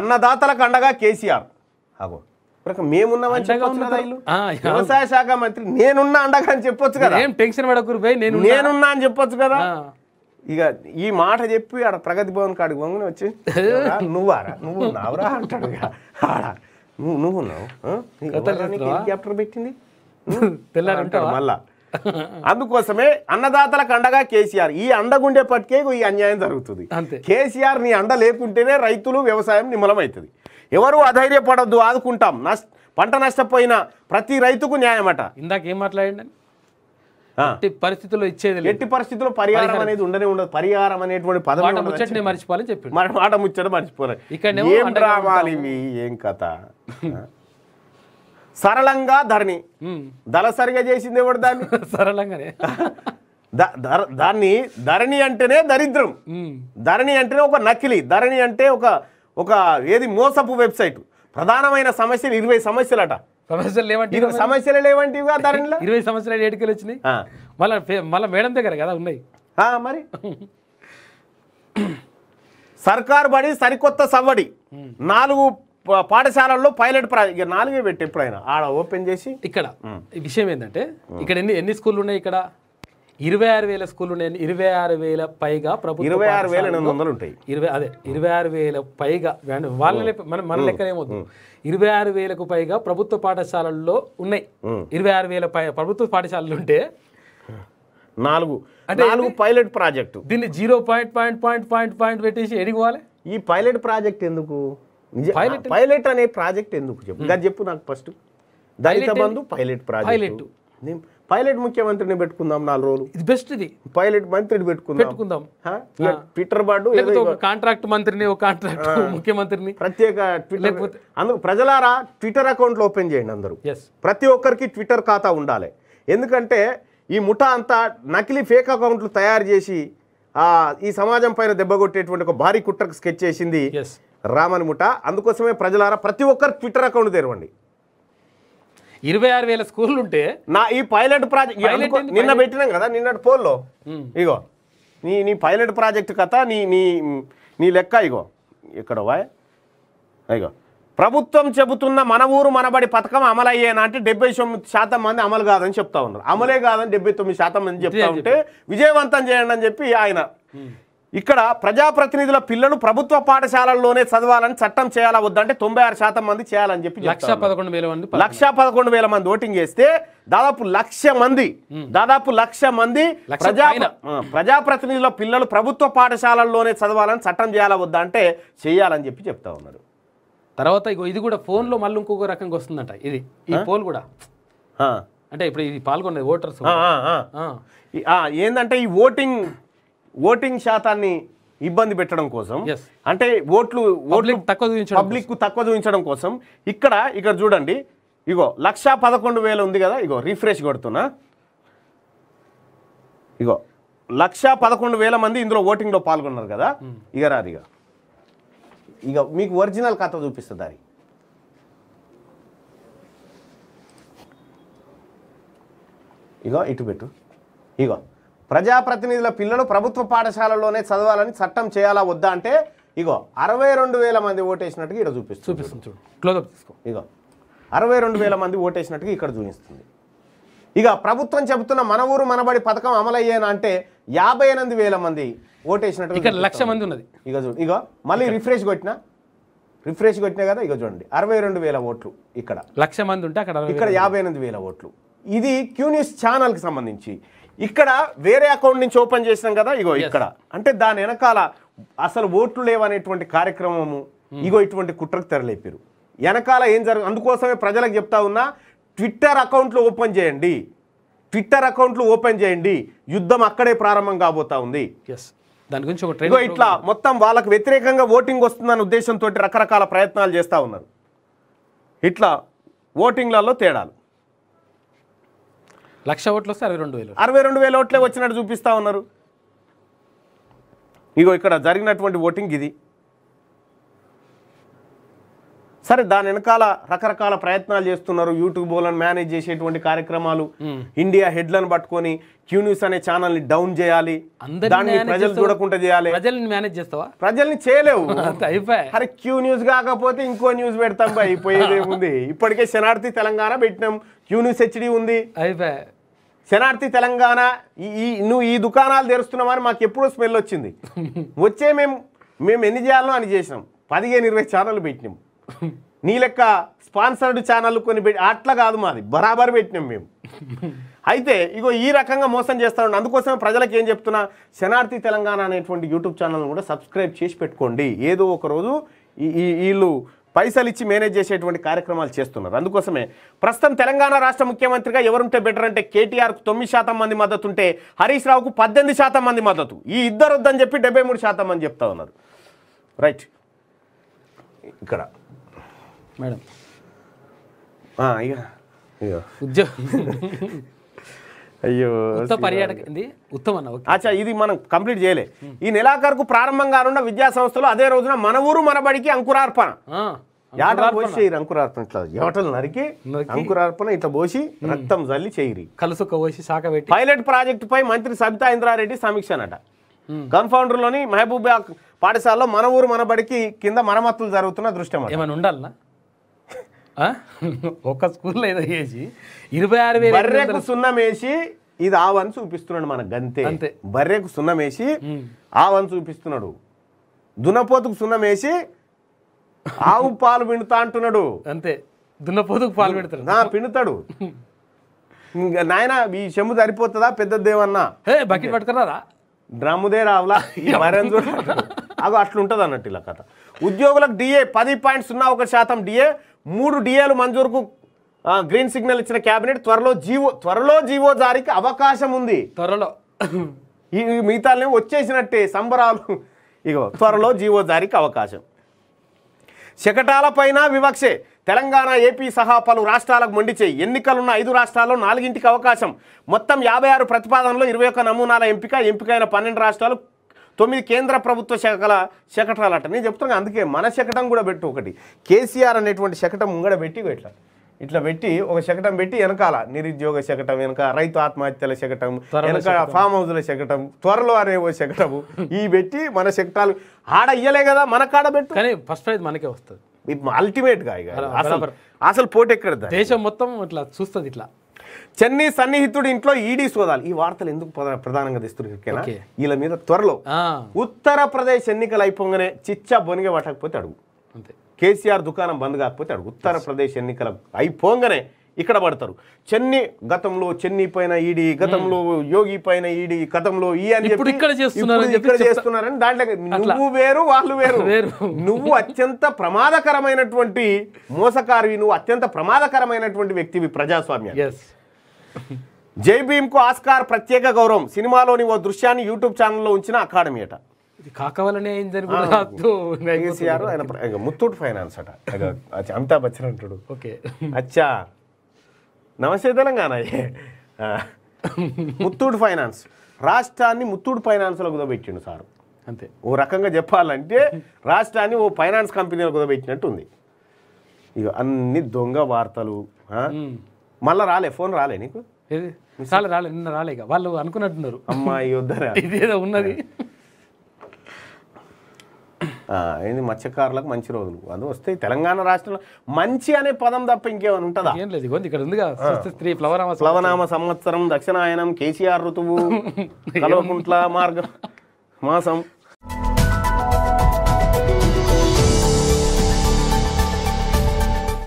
అన్నదాతలకు అండగా కేసీఆర్ అగో వ్యవసాయ శాఖ మంత్రి నేనున్నా అండగా అని చెప్పొచ్చు కదా ఏం టెన్షన్ నేను నేనున్నా అని చెప్పొచ్చు కదా ఇక ఈ మాట చెప్పి ఆడ ప్రగతి భవన్ కాడికి వంగుని వచ్చి నువ్వారా నువ్వు ఉన్నావురా అంటాడు ఆడ నువ్వు ఉన్నావు పెట్టింది తెల్లారంటాడు మళ్ళా అందుకోసమే అన్నదాతలకు అండగా కేసీఆర్ ఈ అండగుండే పట్టుకే ఈ అన్యాయం జరుగుతుంది కేసీఆర్ నీ అండ లేకుంటేనే రైతులు వ్యవసాయం నిమలమవుతుంది ఎవరు అధైర్యపడద్దు ఆదుకుంటాం నష్ పంట నష్టపోయిన ప్రతి రైతుకు న్యాయమట ఇందాక ఏం మాట్లాడండి ఎట్టి పరిస్థితుల్లో ఇచ్చేది ఎట్టి పరిస్థితుల్లో పరిహారం అనేది ఉండనే ఉండదు పరిహారం అనేటువంటి పదం ముచ్చటనే మర్చిపోవాలని చెప్పి మాట ముచ్చట మర్చిపోలేదు ఇక్కడ ఏం డ్రామాలు ఏం కథ సరళంగా ధరణి దళసరిగా చేసింది ఎవడు దాన్ని సరళంగానే దాన్ని ధరణి అంటేనే దరిద్రం ధరణి అంటేనే ఒక నకిలీ ధరణి అంటే ఒక ఒక ఏది మోసపు వెబ్సైట్ ప్రధానమైన సమస్యలు ఇరవై సమస్యలట సమస్యలు లేవంటి సమస్యలు లేవంటి ధరణిలో ఇరవై సమస్యలు ఏడుకలు వచ్చినాయి మళ్ళీ మళ్ళీ మేడం దగ్గర కదా ఉన్నాయి మరి సర్కారు బడి సరికొత్త సవ్వడి నాలుగు పాఠశాలల్లో పైలట్ ప్రాజెక్ట్ నాలుగే పెట్టి ఎప్పుడైనా ఆడ ఓపెన్ చేసి ఇక్కడ విషయం ఏంటంటే ఇక్కడ ఎన్ని ఎన్ని స్కూళ్ళు ఉన్నాయి ఇక్కడ ఇరవై ఆరు వేల స్కూళ్ళు ఉన్నాయి ఇరవై ఆరు వేల పైగా ప్రభుత్వం ఇరవై ఆరు వేల ఎనిమిది వందలు ఉంటాయి ఇరవై అదే ఇరవై ఆరు వేల పైగా వాళ్ళ మన మన ఏమవుతుంది ఇరవై ఆరు వేలకు పైగా ప్రభుత్వ పాఠశాలల్లో ఉన్నాయి ఇరవై ఆరు వేల పై ప్రభుత్వ పాఠశాలలు ఉంటే నాలుగు అంటే నాలుగు పైలట్ ప్రాజెక్టు దీన్ని zero point point point point point పెట్టేసి ఎడిగిపోవాలి ఈ పైలట్ ప్రాజెక్ట్ ఎందుకు పైలట్ అనే ప్రాజెక్ట్ ఎందుకు చెప్పు అది hmm. చెప్పు నాకు first Dalit Bandhu pilot project pilot ముఖ్యమంత్రిని పెట్టుకుందాం నాలుగు రోజులు ఇది బెస్ట్ ఇది పైలట్ మంత్రిని పెట్టుకుందాం పెట్టుకుందాం ట్విట్టర్ బాడు కాంట్రాక్ట్ మంత్రిని ఒక కాంట్రాక్ట్ ముఖ్యమంత్రిని ప్రత్యేక అందుకు ప్రజలారా ట్విట్టర్ అకౌంట్లు ఓపెన్ చేయండి అందరూ ప్రతి ఒక్కరికి ట్విట్టర్ ఖాతా ఉండాలి ఎందుకంటే ఈ ముఠా అంతా నకిలీ ఫేక్ అకౌంట్లు తయారు చేసి ఈ సమాజం పైన దెబ్బ కొట్టేటువంటి ఒక భారీ కుట్రకు స్కెచ్ చేసింది రామని ముఠ అందుకోసమే ప్రజలారా ప్రతి ఒక్కరు ట్విట్టర్ అకౌంట్ తెరవండి ఇరవై ఆరు వేల స్కూళ్ళు ఉంటే నా ఈ పైలట్ ప్రాజెక్ట్ నిన్న పెట్టినాం కదా నిన్నటి పోల్లో ఇగో నీ నీ పైలట్ ప్రాజెక్ట్ కథ నీ నీ నీ లెక్క ఇగో ఇక్కడ వాయ్ ఇగో ప్రభుత్వం చెబుతున్న మన ఊరు మనబడి పథకం అమలయ్యేనా అంటే డెబ్బై తొమ్మిది శాతం మంది అమలు కాదని చెప్తా ఉన్నారు అమలే కాదని డెబ్బై తొమ్మిది శాతం మంది చెప్తా ఉంటే విజయవంతం చేయండి అని చెప్పి ఆయన ఇక్కడ ప్రజాప్రతినిధుల పిల్లలు ప్రభుత్వ పాఠశాలల్లోనే చదవాలని చట్టం చేయాలా వద్దంటే తొంభై ఆరు శాతం మంది చేయాలని చెప్పి లక్ష పదకొండు వేల మంది లక్ష పదకొండు వేల మంది ఓటింగ్ చేస్తే దాదాపు లక్ష మంది దాదాపు లక్ష మంది ప్రజా ప్రజాప్రతినిధుల పిల్లలు ప్రభుత్వ పాఠశాలల్లోనే చదవాలని చట్టం చేయాలా వద్దా అంటే చేయాలని చెప్పి చెప్తా ఉన్నారు తర్వాత ఇది కూడా ఫోన్లో మళ్ళీ ఇంకొక రకంగా వస్తుందంట ఇది ఈ ఫోన్ కూడా అంటే ఇప్పుడు ఇది పాల్గొన్నది ఓటర్స్ ఏంటంటే ఈ ఓటింగ్ ఓటింగ్ శాతాన్ని ఇబ్బంది పెట్టడం కోసం అంటే ఓట్లు ఓట్లు తక్కువ చూపించడం పబ్లిక్ తక్కువ చూపించడం కోసం ఇక్కడ ఇక్కడ చూడండి ఇగో లక్ష పదకొండు వేలు ఉంది కదా ఇగో రిఫ్రెష్ కొడుతున్నా ఇగో లక్షా పదకొండు వేల మంది ఇందులో ఓటింగ్లో పాల్గొన్నారు కదా hmm. ఇక రాదు ఇక ఇక మీకు ఒరిజినల్ కథ చూపిస్తుంది అది ఇగో ఇటు పెట్టు ఇగో ప్రజాప్రతినిధుల పిల్లలు ప్రభుత్వ పాఠశాలలోనే చదవాలని చట్టం చేయాలా వద్దా అంటే ఇగో అరవై రెండు వేల మంది ఓటేసినట్టుగా ఇక్కడ చూపిస్తుంది చూపిస్తుంది చూడు క్లోజ్ తీసుకో ఇగో అరవై రెండు వేల మంది ఓటేసినట్టుగా ఇక్కడ చూపిస్తుంది ఇక ప్రభుత్వం చెబుతున్న మన ఊరు మనబడి పథకం అమలయ్యేనా అంటే యాభై ఎనిమిది వేల మంది ఓటేసినట్టు ఇక్కడ లక్ష మంది ఉన్నది ఇక చూడు ఇగో మళ్ళీ రిఫ్రెష్ కొట్టినా రిఫ్రెష్ కొట్టినా కదా ఇక చూడండి అరవై రెండు వేల ఓట్లు ఇక్కడ లక్ష మంది ఉంటే అక్కడ ఇక్కడ యాభై ఎనిమిది వేల ఓట్లు ఇది న్యూస్ ఛానల్కి సంబంధించి ఇక్కడ వేరే అకౌంట్ నుంచి ఓపెన్ చేసినాం కదా ఇగో ఇక్కడ అంటే దాని వెనకాల అసలు ఓట్లు లేవనేటువంటి కార్యక్రమము hmm. ఇగో ఇటువంటి కుట్రకు తెరలేపారు వెనకాల ఏం జరుగు అందుకోసమే ప్రజలకు చెప్తా ఉన్నా ట్విట్టర్ అకౌంట్లు ఓపెన్ చేయండి ట్విట్టర్ అకౌంట్లు ఓపెన్ చేయండి యుద్ధం అక్కడే ప్రారంభం కాబోతా ఉంది దాని గురించి ఒక ట్రైన్ ఇట్లా మొత్తం వాళ్ళకు వ్యతిరేకంగా ఓటింగ్ వస్తుందనే ఉద్దేశంతో రకరకాల ప్రయత్నాలు చేస్తూ ఉన్నారు ఇట్లా ఓటింగ్లలో తేడాలు లక్ష ఓట్లు వస్తే అరవై రెండు వేలు అరవై రెండు వేల ఓట్లే వచ్చినట్టు చూపిస్తూ ఉన్నారు ఇగో ఇక్కడ జరిగినటువంటి ఓటింగ్ ఇది సరే దాని వెనకాల రకరకాల ప్రయత్నాలు చేస్తున్నారు యూట్యూబ్ వాళ్ళని మేనేజ్ చేసేటువంటి కార్యక్రమాలు ఇండియా హెడ్లను పట్టుకొని క్యూ న్యూస్ అనే ఛానల్ ని డౌన్ చేయాలి ప్రజలు చూడకుండా చేయాలి ప్రజల్ని మేనేజ్ చేస్తావా ప్రజల్ని చేయలేవు అరే క్యూ న్యూస్ కాకపోతే ఇంకో న్యూస్ పెడతాం అయిపోయేది ఉంది ఇప్పటికే శనార్థి తెలంగాణ పెట్టినాం క్యూ న్యూస్ హెచ్డి ఉంది అయిపోయా శనార్థి తెలంగాణ ఈ నువ్వు ఈ దుకాణాలు తెరుస్తున్నామని మాకు ఎప్పుడో స్మెల్ వచ్చింది వచ్చే మేము మేము ఎన్ని చేయాలనో అని చేసినాం పదిహేను ఇరవై ఛానళ్ళు పెట్టినాం నీ లెక్క స్పాన్సర్డ్ ఛానళ్ళు కొన్ని పెట్టి అట్లా కాదు మాది బరాబర్ పెట్టినాం మేము అయితే ఇగో ఈ రకంగా మోసం చేస్తాను అందుకోసమే ప్రజలకు ఏం చెప్తున్నా శనార్థి తెలంగాణ అనేటువంటి యూట్యూబ్ ఛానల్ కూడా సబ్స్క్రైబ్ చేసి పెట్టుకోండి ఏదో ఒకరోజు ఈ వీళ్ళు పైసలు ఇచ్చి మేనేజ్ చేసేటువంటి కార్యక్రమాలు చేస్తున్నారు అందుకోసమే ప్రస్తుతం తెలంగాణ రాష్ట్ర ముఖ్యమంత్రిగా ఎవరుంటే బెటర్ అంటే కేటీఆర్కు తొమ్మిది శాతం మంది మద్దతు ఉంటే హరీష్ రావుకు పద్దెనిమిది శాతం మంది మద్దతు ఈ ఇద్దరు వద్దని చెప్పి డెబ్బై మూడు శాతం మంది చెప్తా ఉన్నారు రైట్ ఇక్కడ మేడం ఇక ఉద్యోగ అయ్యో పర్యాటక ఉత్తమ అచ్చా ఇది మనం కంప్లీట్ చేయలే ఈ నెలాఖరుకు ప్రారంభం కానున్న విద్యా సంస్థలు అదే రోజున మన ఊరు మనబడికి అంకురార్పణ పోసి అంకురార్పణ ఇట్లా యాటలు నరికి అంకురార్పణ ఇట్లా పోసి రక్తం జల్లి చేయరి కలుసుక పోసి శాఖ పెట్టి పైలట్ ప్రాజెక్టు పై మంత్రి సబితా ఇంద్రారెడ్డి సమీక్ష అనట లోని మహబూబా పాఠశాలలో మన ఊరు మనబడికి కింద మరమ్మతులు జరుగుతున్న దృశ్యం ఏమైనా ఉండాలనా ఒక స్కూల్లో ఏదో వేసి ఇరవై ఆరు వేలు బర్రెకు సున్నం వేసి ఇది ఆ వన్ చూపిస్తున్నాడు మనకు గంతే అంతే బర్రెకు సున్నం వేసి ఆ వన్ చూపిస్తున్నాడు దున్నపోతుకు సున్నం వేసి ఆవు పాలు పిండుతా అంటున్నాడు అంతే దున్నపోతుకు పాలు పెడతాడు నా పిండుతాడు నాయన ఈ చెమ్ము సరిపోతుందా పెద్ద దేవన్నా బకెట్ పట్టుకున్నారా డ్రమ్ముదే రావలా మరేం చూడ అగో అట్లుంటుంది అన్నట్టు ఇలా కథ ఉద్యోగులకు డిఏ పది పాయింట్ సున్నా ఒక శాతం డిఏ మూడు డిఏలు మంజూరుకు గ్రీన్ సిగ్నల్ ఇచ్చిన క్యాబినెట్ త్వరలో జీవో త్వరలో జీవో జారీకి అవకాశం ఉంది త్వరలో ఈ మిగతాలనే వచ్చేసినట్టే సంబరాలు ఇగో త్వరలో జీవో జారీకి అవకాశం శకటాలపైన వివక్షే తెలంగాణ ఏపీ సహా పలు రాష్ట్రాలకు మండిచే ఎన్నికలున్న ఐదు రాష్ట్రాల్లో నాలుగింటికి అవకాశం మొత్తం యాభై ఆరు ప్రతిపాదనలో ఇరవై ఒక్క నమూనాల ఎంపిక ఎంపికైన పన్నెండు రాష్ట్రాలు తొమ్మిది కేంద్ర ప్రభుత్వ శాఖల శకటాలట నేను చెప్తున్నా అందుకే మన శకటం కూడా పెట్టు ఒకటి కేసీఆర్ అనేటువంటి శకటం ముంగడ పెట్టి ఇట్లా ఇట్లా పెట్టి ఒక శకటం పెట్టి వెనకాల నిరుద్యోగ శకటం వెనక రైతు ఆత్మహత్యల శకటం వెనక ఫామ్ హౌస్ల శకటం త్వరలో అనే ఓ శకటం ఈ పెట్టి మన శకటాలు ఆడ ఇయ్యలే కదా మన కాడ పెట్టు కానీ ఫస్ట్ ప్రైజ్ మనకే వస్తుంది అల్టిమేట్గా ఇక అసలు అసలు పోటీ ఎక్కడ దేశం మొత్తం ఇట్లా చూస్తుంది ఇట్లా చెన్నై సన్నిహితుడి ఇంట్లో ఈడీ సోదాలు ఈ వార్తలు ఎందుకు ప్రధానంగా తీస్తున్నారు వీళ్ళ మీద త్వరలో ఉత్తరప్రదేశ్ ఎన్నికలు అయిపోగానే చిచ్చా బొనిగ పట్టకపోతే అడుగు కేసీఆర్ దుకాణం బంద్ కాకపోతే అడుగు ఉత్తరప్రదేశ్ ఎన్నికలు అయిపోగానే ఇక్కడ పడతారు చెన్ని గతంలో చెన్ని పైన ఈడి గతంలో యోగి పైన ఈడి గతంలో ఈ అని చెప్పి ఇక్కడ చేస్తున్నారని దాంట్లో నువ్వు వేరు వాళ్ళు వేరు నువ్వు అత్యంత ప్రమాదకరమైనటువంటి మోసకారు నువ్వు అత్యంత ప్రమాదకరమైనటువంటి వ్యక్తివి ప్రజాస్వామ్యం జై కు ఆస్కార్ ప్రత్యేక గౌరవం సినిమాలోని ఓ దృశ్యాన్ని యూట్యూబ్ ఛానల్లో ఉంచిన అకాడమీ అట కాకవలనే ఆయన ముత్తూట్ ఫైనాన్స్ అట అమితాబ్ బచ్చన్ అంటాడు ఓకే అచ్చా నమస్తే తెలంగాణ ముత్తూట్ ఫైనాన్స్ రాష్ట్రాన్ని ముత్తూట్ ఫైనాన్స్లో కుదబెట్టిండు సారు అంతే ఓ రకంగా చెప్పాలంటే రాష్ట్రాన్ని ఓ ఫైనాన్స్ కంపెనీలో కుదబెట్టినట్టు ఉంది ఇక అన్ని దొంగ వార్తలు మళ్ళీ రాలే ఫోన్ రాలే నీకు ఏది రాలే రాలే నిన్న రాలే ఇక వాళ్ళు అనుకున్నట్టున్నారు అమ్మాయి ఇదేదో ఉన్నది ఏంది మత్స్యకారులకు మంచి రోజులు అది వస్తే తెలంగాణ రాష్ట్రంలో మంచి అనే పదం తప్ప ఇంకేమైనా ఉంటుందా ఏం లేదు ఇగోంది ఇక్కడ ఉందిగా స్త్రీ ప్లవనామ ప్లవనామ సంవత్సరం దక్షిణాయనం కేసీఆర్ ఋతువు కలవకుంట్ల మార్గం మాసం